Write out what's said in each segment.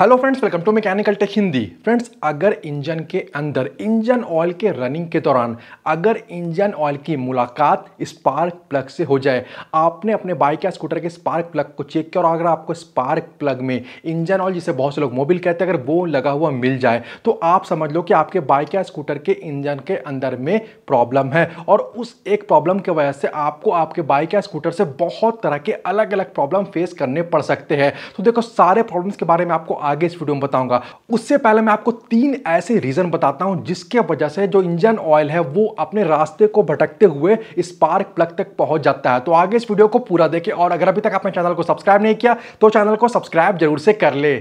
hello friends welcome to mechanical tech Hindi friends अगर engine के अंदर इंजन ऑयल के रनिंग के दौरान अगर इंजन ऑयल की मुलाकात स्पार्क प्लग से हो जाए आपने अपने बाइक या स्कूटर के स्पार्क प्लग को चेक किया और अगर आपको स्पार्क प्लग में इंजन ऑयल जिसे बहुत से लोग मोबिल कहते हैं अगर वो लगा हुआ मिल जाए तो आप समझ लो कि आपके बाइक या स्कूटर के इंजन के अंदर में प्रॉब्लम है और उस एक प्रॉब्लम की वजह से आपको आपके बाइक या स्कूटर से बहुत तरह के अलग अलग प्रॉब्लम फेस करने पड़ सकते हैं तो देखो सारे प्रॉब्लम्स के बारे में आपको आगे इस वीडियो में बताऊंगा उससे पहले मैं आपको तीन ऐसे रीज़न बताता हूं जिसके वजह से जो इंजन ऑयल है वो अपने रास्ते को भटकते हुए स्पार्क प्लग तक पहुंच जाता है तो आगे इस वीडियो को पूरा देखें और अगर अभी तक आपने चैनल को सब्सक्राइब नहीं किया तो चैनल को सब्सक्राइब जरूर से कर ले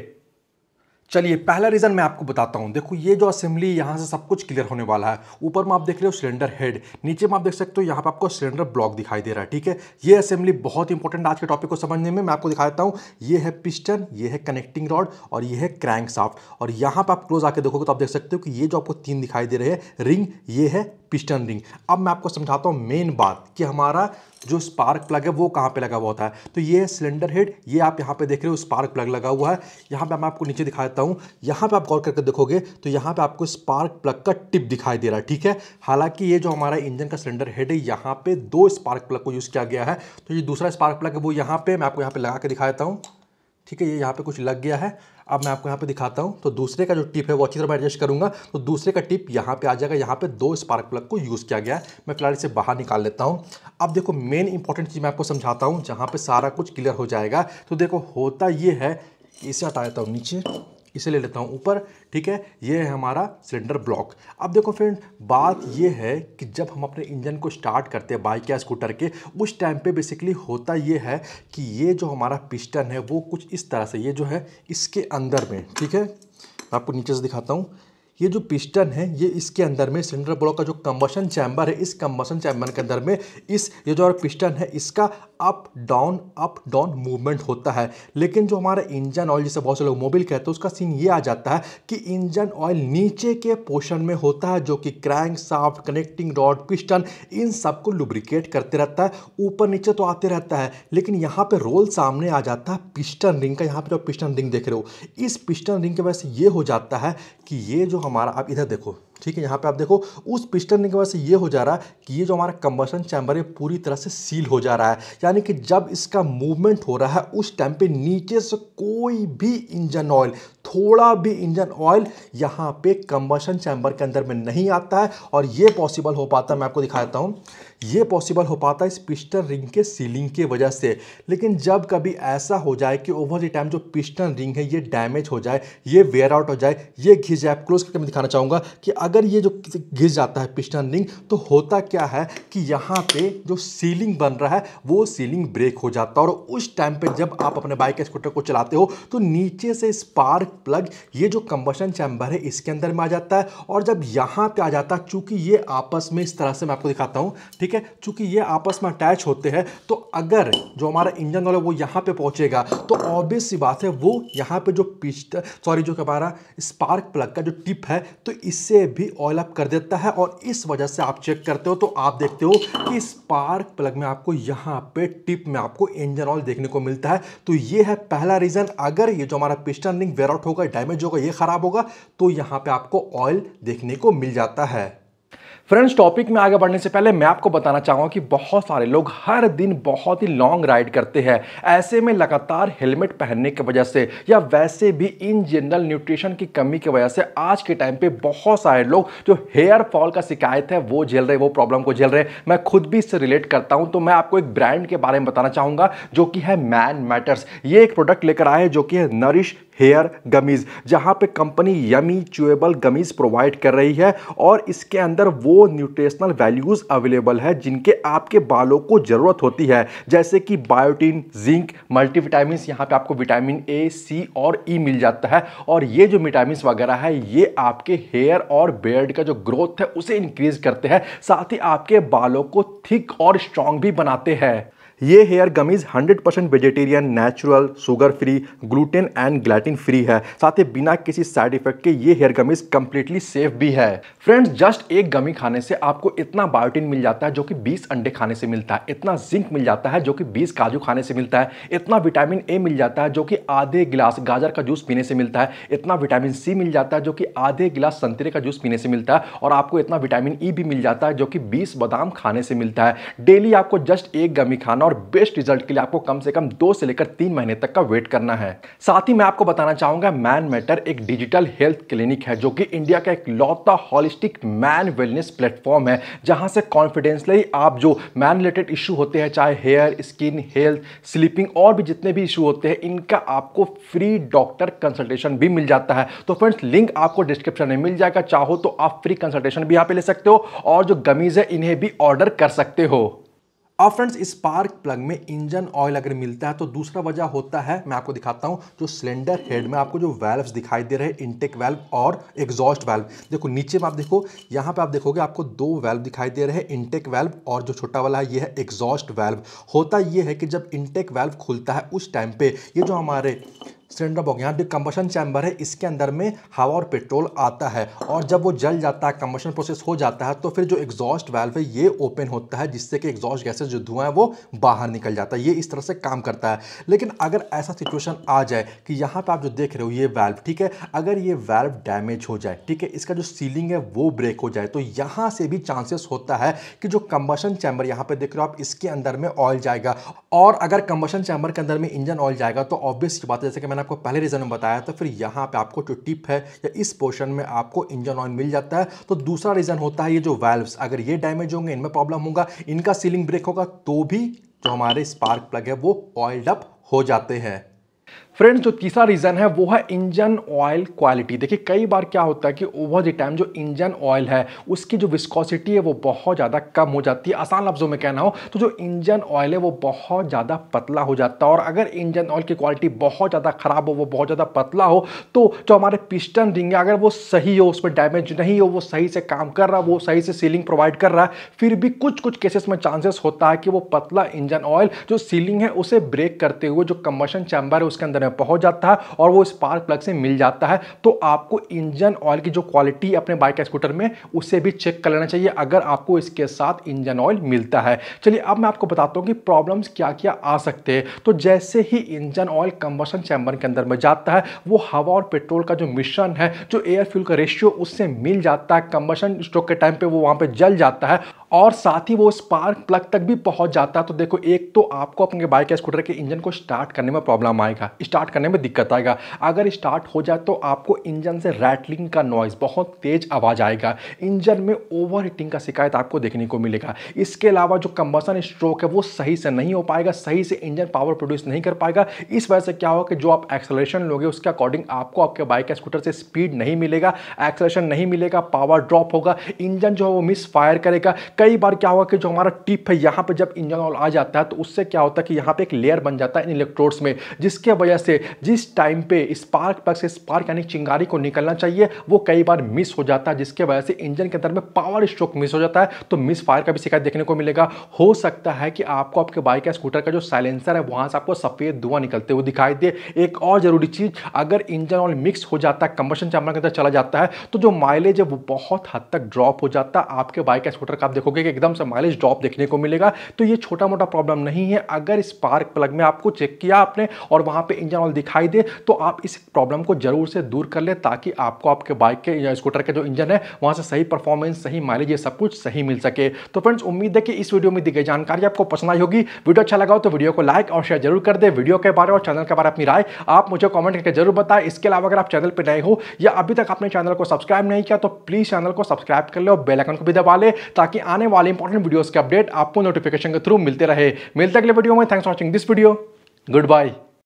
चलिए पहला रीज़न मैं आपको बताता हूँ देखो ये जो असेंबली यहाँ से सब कुछ क्लियर होने वाला है ऊपर में आप देख रहे हो सिलेंडर हेड नीचे में आप देख सकते हो यहाँ पर आपको सिलेंडर ब्लॉक दिखाई दे रहा है ठीक है ये असेंबली बहुत इंपॉर्टेंट आज के टॉपिक को समझने में मैं आपको दिखा देता हूँ ये है पिस्टन ये है कनेक्टिंग रॉड और ये है क्रैंक साफ्ट और यहाँ पर आप क्लोज आके देखोगे तो आप देख सकते हो कि ये जो आपको तीन दिखाई दे रहे हैं रिंग ये है पिस्टन रिंग अब मैं आपको समझाता हूँ मेन बात कि हमारा जो स्पार्क प्लग है वो कहाँ पे लगा हुआ होता है तो ये सिलेंडर हेड ये आप यहाँ पे देख रहे हो स्पार्क प्लग लगा हुआ है यहाँ पे मैं आपको नीचे दिखा करता हूँ यहाँ पे आप गौर करके देखोगे तो यहाँ पे आपको स्पार्क प्लग का टिप दिखाई दे रहा है ठीक है हालांकि ये जो हमारा इंजन का सिलेंडर हेड है यहाँ पे दो स्पार्क प्लग को यूज़ किया गया है तो ये दूसरा स्पार्क प्लग है वो यहाँ पे मैं आपको यहाँ पे लगा के दिखा देता हूँ ठीक है ये यहाँ पे कुछ लग गया है अब मैं आपको यहाँ पे दिखाता हूँ तो दूसरे का जो टिप है वो अच्छी तरह मैं एडजस्ट करूँगा तो दूसरे का टिप यहाँ पे आ जाएगा यहाँ पे दो स्पार्क प्लग को यूज़ किया गया है मैं फिलहाल इसे बाहर निकाल लेता हूँ अब देखो मेन इंपॉर्टेंट चीज़ मैं आपको समझाता हूँ जहाँ पर सारा कुछ क्लियर हो जाएगा तो देखो होता ये है इसे हटा देता हूँ नीचे इसे ले लेता हूँ ऊपर ठीक है ये है हमारा सिलेंडर ब्लॉक अब देखो फ्रेंड बात ये है कि जब हम अपने इंजन को स्टार्ट करते हैं बाइक या स्कूटर के उस टाइम पे बेसिकली होता ये है कि ये जो हमारा पिस्टन है वो कुछ इस तरह से ये जो है इसके अंदर में ठीक है मैं आपको नीचे से दिखाता हूँ ये जो पिस्टन है ये इसके अंदर में सिलेंडर ब्लॉक का जो कम्बशन चैम्बर है इस कम्बसन चैम्बर के अंदर में इस ये जो पिस्टन है इसका up down up down movement होता है लेकिन जो हमारा इंजन ऑयल जिसे बहुत से लोग मोबिल कहते हैं उसका सीन ये आ जाता है कि इंजन ऑयल नीचे के पोर्शन में होता है जो कि crankshaft connecting rod piston इन सबको लुब्रिकेट करते रहता है ऊपर नीचे तो आते रहता है लेकिन यहाँ पे रोल सामने आ जाता है पिस्टन रिंग का यहाँ पे जो पिस्टन रिंग देख रहे हो इस पिस्टन रिंग की वजह से ये हो जाता है कि ये जो हमारा आप इधर देखो ठीक है यहाँ पे आप देखो उस पिस्टन की वजह से ये हो जा रहा है कि ये जो हमारा कंबर्सन चैम्बर है पूरी तरह से सील हो जा रहा है यानी कि जब इसका मूवमेंट हो रहा है उस टाइम पे नीचे से कोई भी इंजन ऑयल थोड़ा भी इंजन ऑयल यहाँ पे कंबसन चैम्बर के अंदर में नहीं आता है और ये पॉसिबल हो पाता है मैं आपको दिखा देता हूँ ये पॉसिबल हो पाता है इस पिस्टन रिंग के सीलिंग की वजह से लेकिन जब कभी ऐसा हो जाए कि ओवर द टाइम जो पिस्टन रिंग है ये डैमेज हो जाए ये वेयर आउट हो जाए ये घिस जाए क्लोज करके मैं दिखाना चाहूँगा कि अगर ये जो गिर जाता है पिस्टन रिंग तो होता क्या है कि यहाँ पे जो सीलिंग बन रहा है वो सीलिंग ब्रेक हो जाता है और उस टाइम पे जब आप अपने बाइक स्कूटर को चलाते हो तो नीचे से स्पार्क प्लग ये जो कंबशन चैम्बर है इसके अंदर में आ जाता है और जब यहाँ पर आ जाता है चूँकि ये आपस में इस तरह से मैं आपको दिखाता हूँ ठीक है चूँकि ये आपस में अटैच होते हैं तो अगर जो हमारा इंजन वाला वो यहाँ पर पहुँचेगा तो ऑब्वियस सी बात है वो यहाँ पर जो पिस्ट सॉरी जो हमारा स्पार्क प्लग का जो टिप है तो इससे भी ऑयल अप कर देता है और इस वजह से आप चेक करते हो तो आप देखते हो कि स्पार्क प्लग में आपको यहाँ पे टिप में आपको इंजन ऑयल देखने को मिलता है तो ये है पहला रीज़न अगर ये जो हमारा पिस्टन रिंग वेयर आउट होगा डैमेज होगा ये ख़राब होगा तो यहाँ पर आपको ऑयल देखने को मिल जाता है फ्रेंड्स टॉपिक में आगे बढ़ने से पहले मैं आपको बताना चाहूँगा कि बहुत सारे लोग हर दिन बहुत ही लॉन्ग राइड करते हैं ऐसे में लगातार हेलमेट पहनने की वजह से या वैसे भी इन जनरल न्यूट्रिशन की कमी की वजह से आज के टाइम पे बहुत सारे लोग जो हेयर फॉल का शिकायत है वो झेल रहे वो प्रॉब्लम को झेल रहे मैं खुद भी इससे रिलेट करता हूँ तो मैं आपको एक ब्रांड के बारे में बताना चाहूँगा जो कि है मैन मैटर्स ये एक प्रोडक्ट लेकर आए जो कि है नरिश हेयर गमीज़ जहाँ पे company yummy chewable gummies provide कर रही है और इसके अंदर वो न्यूट्रिशनल वैल्यूज़ अवेलेबल है जिनके आपके बालों को ज़रूरत होती है जैसे कि बायोटीन जिंक मल्टीविटामिन यहाँ पे आपको विटामिन ए सी और ई e मिल जाता है और ये जो विटामिन वगैरह है ये आपके हेयर और बेयर्ड का जो ग्रोथ है उसे इंक्रीज़ करते हैं साथ ही आपके बालों को थिक और स्ट्रॉन्ग भी बनाते हैं ये hair gummies 100% percent vegetarian natural sugar free gluten and gelatin free है साथ ही बिना किसी साइड इफेक्ट के ये हेयर गमीज कम्प्लीटली सेफ भी है फ्रेंड्स जस्ट एक गमी खाने से आपको इतना बायोटिन मिल जाता है जो कि 20 अंडे खाने से मिलता है इतना जिंक मिल जाता है जो कि 20 काजू खाने से मिलता है इतना विटामिन ए मिल जाता है जो कि आधे गिलास गाजर का जूस पीने से मिलता है इतना विटामिन सी मिल जाता है जो कि आधे गिलास संतरे का जूस पीने से मिलता है और आपको इतना विटामिन ई e भी मिल जाता है जो कि बीस बादाम खाने से मिलता है डेली आपको जस्ट एक गमी खाना और बेस्ट रिजल्ट के लिए आपको कम से कम दो से लेकर तीन महीने तक का वेट करना है साथ ही मैं आपको बताना चाहूंगा मैन मैटर एक डिजिटल हेल्थ क्लिनिक है जो कि इंडिया का एक लौता हॉलिस्टिक मैन वेलनेस प्लेटफॉर्म है जहां से कॉन्फिडेंसली आप जो मैन रिलेटेड इशू होते हैं चाहे हेयर स्किन हेल्थ स्लीपिंग और भी जितने भी इशू होते हैं इनका आपको फ्री डॉक्टर कंसल्टेशन भी मिल जाता है तो फ्रेंड्स लिंक आपको डिस्क्रिप्शन में मिल जाएगा चाहो तो आप फ्री कंसल्टेशन भी यहाँ पे ले सकते हो और जो गमीज़ है इन्हें भी ऑर्डर कर सकते हो अब फ्रेंड्स स्पार्क प्लग में इंजन ऑयल अगर मिलता है तो दूसरा वजह होता है मैं आपको दिखाता हूँ जो सिलेंडर हेड में आपको जो वेल्व दिखाई दे रहे हैं इंटेक वेल्व और एग्जॉस्ट वेल्व देखो नीचे में आप देखो यहाँ पे आप देखोगे आपको दो वेल्व दिखाई दे रहे हैं इंटेक वेल्व और जो छोटा वाला है ये है एग्जॉस्ट वेल्व होता ये है कि जब इंटेक वेल्व खुलता है उस टाइम पे ये जो हमारे सिलेंडर बॉक्स यहाँ जो कम्बशन चैम्बर है इसके अंदर में हवा और पेट्रोल आता है और जब वो जल जाता है कम्बशन प्रोसेस हो जाता है तो फिर जो एग्जॉस्ट वेल्व है ये ओपन होता है जिससे कि एग्जॉस्ट गैसेज जो धुआं है वो बाहर निकल जाता है ये इस तरह से काम करता है लेकिन अगर ऐसा सिचुएशन आ जाए कि यहाँ पर आप जो देख रहे हो ये वेल्व ठीक है अगर ये वेल्व डैमेज हो जाए ठीक है इसका जो सीलिंग है वो ब्रेक हो जाए तो यहाँ से भी चांसेस होता है कि जो कम्बशन चैम्बर यहाँ पर देख रहे हो आप इसके अंदर में ऑयल जाएगा और अगर कम्बशन चैम्बर के अंदर में इंजन ऑयल जाएगा तो ऑब्वियस बात है जैसे कि मैंने आपको पहले रीज़न में बताया था फिर यहाँ पे आपको जो टिप है या इस पोर्शन में आपको इंजन ऑयल मिल जाता है तो दूसरा रीज़न होता है ये जो वेल्व अगर ये डैमेज होंगे इनमें प्रॉब्लम होगा इनका सीलिंग ब्रेक होगा तो भी जो हमारे स्पार्क प्लग है वो ऑयल्ड अप हो जाते हैं फ्रेंड्स जो तीसरा रीज़न है वो है इंजन ऑयल क्वालिटी देखिए कई बार क्या होता है कि ओवर द टाइम जो इंजन ऑयल है उसकी जो विस्कॉसिटी है वो बहुत ज़्यादा कम हो जाती है आसान लफ्ज़ों में कहना हो तो जो इंजन ऑयल है वो बहुत ज़्यादा पतला हो जाता है और अगर इंजन ऑयल की क्वालिटी बहुत ज़्यादा ख़राब हो वो बहुत ज़्यादा पतला हो तो जो हमारे पिस्टन रिंग है अगर वो सही हो उसमें डैमेज नहीं हो वो सही से काम कर रहा है वो सही से सीलिंग प्रोवाइड कर रहा है फिर भी कुछ कुछ केसेस में चांसेस होता है कि वो पतला इंजन ऑयल जो सीलिंग है उसे ब्रेक करते हुए जो कम्बशन चैम्बर है उसके अंदर में पहुंच जाता है और वो स्पार्क प्लग से मिल जाता है तो आपको इंजन ऑयल की जो क्वालिटी अपने बाइक स्कूटर में उसे भी चेक कर लेना चाहिए अगर आपको इसके साथ इंजन ऑयल मिलता है चलिए अब मैं आपको बताता हूँ कि प्रॉब्लम्स क्या क्या आ सकते हैं तो जैसे ही इंजन ऑयल कंबसन चैम्बर के अंदर में जाता है वो हवा और पेट्रोल का जो मिश्रण है जो एयर फ्यूल का रेशियो उससे मिल जाता है कंबसन स्ट्रोक के टाइम पर वो वहाँ पर जल जाता है और साथ ही वो स्पार्क प्लग तक भी पहुंच जाता है तो देखो एक तो आपको अपने बाइक या स्कूटर के इंजन को स्टार्ट करने में प्रॉब्लम आएगा स्टार्ट करने में दिक्कत आएगा अगर स्टार्ट हो जाए तो आपको इंजन से रैटलिंग का नॉइज़ बहुत तेज़ आवाज़ आएगा इंजन में ओवर हीटिंग का शिकायत आपको देखने को मिलेगा इसके अलावा जो कंबसन स्ट्रोक है वो सही से नहीं हो पाएगा सही से इंजन पावर प्रोड्यूस नहीं कर पाएगा इस वजह से क्या होगा कि जो आप एक्सलेशन लोगे उसके अकॉर्डिंग आपको आपके बाइक या स्कूटर से स्पीड नहीं मिलेगा एक्सलेशन नहीं मिलेगा पावर ड्रॉप होगा इंजन जो है वो मिस फायर करेगा कई बार क्या हुआ कि जो हमारा टिप है यहाँ पर जब इंजन ऑयल आ जाता है तो उससे क्या होता है कि यहाँ पर एक लेयर बन जाता है इन इलेक्ट्रोड्स में जिसके वजह से जिस टाइम पर स्पार्क पर से स्पार्क यानी चिंगारी को निकलना चाहिए वो कई बार मिस हो जाता है जिसके वजह से इंजन के अंदर में पावर स्ट्रोक मिस हो जाता है तो मिस फायर का भी शिकायत देखने को मिलेगा हो सकता है कि आपको आपके बाइक या स्कूटर का जो साइलेंसर है वहाँ से आपको सफ़ेद धुआं निकलते हुए दिखाई दे एक और ज़रूरी चीज़ अगर इंजन ऑयल मिक्स हो जाता है कंबशन चैम्बर के अंदर चला जाता है तो जो माइलेज है वो बहुत हद तक ड्रॉप हो जाता है आपके बाइक या स्कूटर का आप देखो रखोगे कि एकदम से माइलेज ड्रॉप देखने को मिलेगा तो ये छोटा मोटा प्रॉब्लम नहीं है अगर स्पार्क प्लग में आपको चेक किया आपने और वहाँ पर इंजन ऑयल दिखाई दे तो आप इस प्रॉब्लम को जरूर से दूर कर ले ताकि आपको आपके बाइक के या स्कूटर के जो इंजन है वहाँ से सही परफॉर्मेंस सही माइलेज ये सब कुछ सही मिल सके तो फ्रेंड्स उम्मीद है कि इस वीडियो में दी गई जानकारी आपको पसंद आई होगी वीडियो अच्छा लगा हो तो वीडियो को लाइक और शेयर जरूर कर दे वीडियो के बारे और चैनल के बारे अपनी राय आप मुझे कॉमेंट करके जरूर बताएं इसके अलावा अगर आप चैनल पर नए हो या अभी तक आपने चैनल को सब्सक्राइब नहीं किया तो प्लीज़ चैनल को सब्सक्राइब कर ले और बेलाइकन को भी दबा ले ताकि आने वाले इंपॉर्टेंट वीडियोस के अपडेट आपको नोटिफिकेशन के थ्रू मिलते रहे मिलते अगले वीडियो में thanks for watching this video good bye